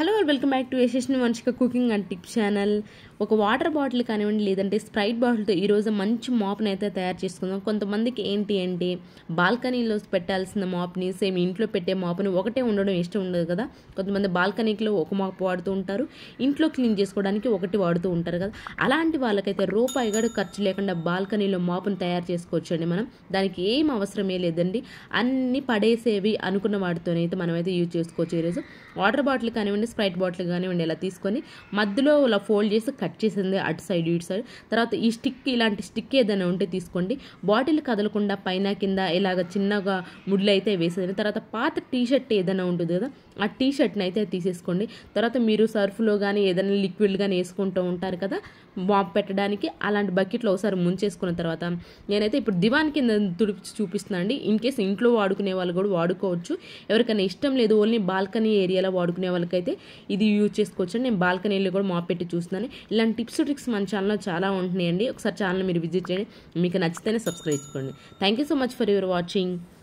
hello welcome back to Yashasni Vanshika cooking and tip channel ఒక water bottle కానివ్వండి లేదంటే Sprite బాటిల్తో ఈరోజు మంచి మాప్ని అయితే తయారు చేసుకుందాం కొంతమందికి ఏంటి అంటే బాల్కనీలో పెట్టాల్సిన మాప్ని సేమ్ ఇంట్లో పెట్టే మాప్ని ఒకటే ఉండడం ఇష్టం ఉండదు కదా కొంతమంది బాల్కనీలో ఒక మాప్ వాడుతూ ఉంటారు ఇంట్లో క్లీన్ చేసుకోవడానికి ఒకటి వాడుతూ ఉంటారు కదా అలాంటి వాళ్ళకైతే రూపాయి గడు ఖర్చు లేకుండా బాల్కనీలో మాపుని తయారు చేసుకోవచ్చు అండి మనం దానికి ఏం అవసరమే లేదండి అన్ని పడేసేవి అనుకున్న వాటితోనైతే మనమైతే యూజ్ చేసుకోవచ్చు ఈరోజు వాటర్ బాటిల్ కానివ్వండి స్ప్రైట్ బాటిల్ కానివ్వండి ఇలా తీసుకొని మధ్యలో ఇలా ఫోల్డ్ చేసి కట్ చేసింది అటు సైడ్ ఇటు సైడ్ తర్వాత ఈ స్టిక్ ఇలాంటి స్టిక్ ఏదైనా ఉంటే తీసుకోండి బాటిల్ కదలకుండా పైన కింద ఇలాగ చిన్నగా ముడ్లు అయితే వేసేది తర్వాత పాత టీషర్ట్ ఏదైనా ఉంటుంది కదా ఆ టీషర్ట్ని అయితే తీసేసుకోండి తర్వాత మీరు సర్ఫ్లో కానీ ఏదైనా లిక్విడ్ కానీ వేసుకుంటూ ఉంటారు కదా బాంబ్ పెట్టడానికి అలాంటి బకెట్లో ఒకసారి ముంచేసుకున్న తర్వాత నేనైతే ఇప్పుడు దివాన్ కింద తుడిపి చూపిస్తున్నాను అండి ఇన్ కేసు ఇంట్లో వాడుకునే వాళ్ళు కూడా వాడుకోవచ్చు ఎవరికైనా ఇష్టం లేదు ఓన్లీ బాల్కనీ ఏరియాలో వాడుకునే వాళ్ళకైతే ఇది యూజ్ చేసుకోవచ్చు నేను బాల్కనీలో కూడా మాప్ పెట్టి చూస్తున్నాను ఇలాంటి టిప్స్ ట్రిక్స్ మన ఛానల్లో చాలా ఉంటున్నాయండి ఒకసారి ఛానల్ మీరు విజిట్ చేయండి మీకు నచ్చితేనే సబ్స్క్రైబ్ చేసుకోండి thank you so much for your watching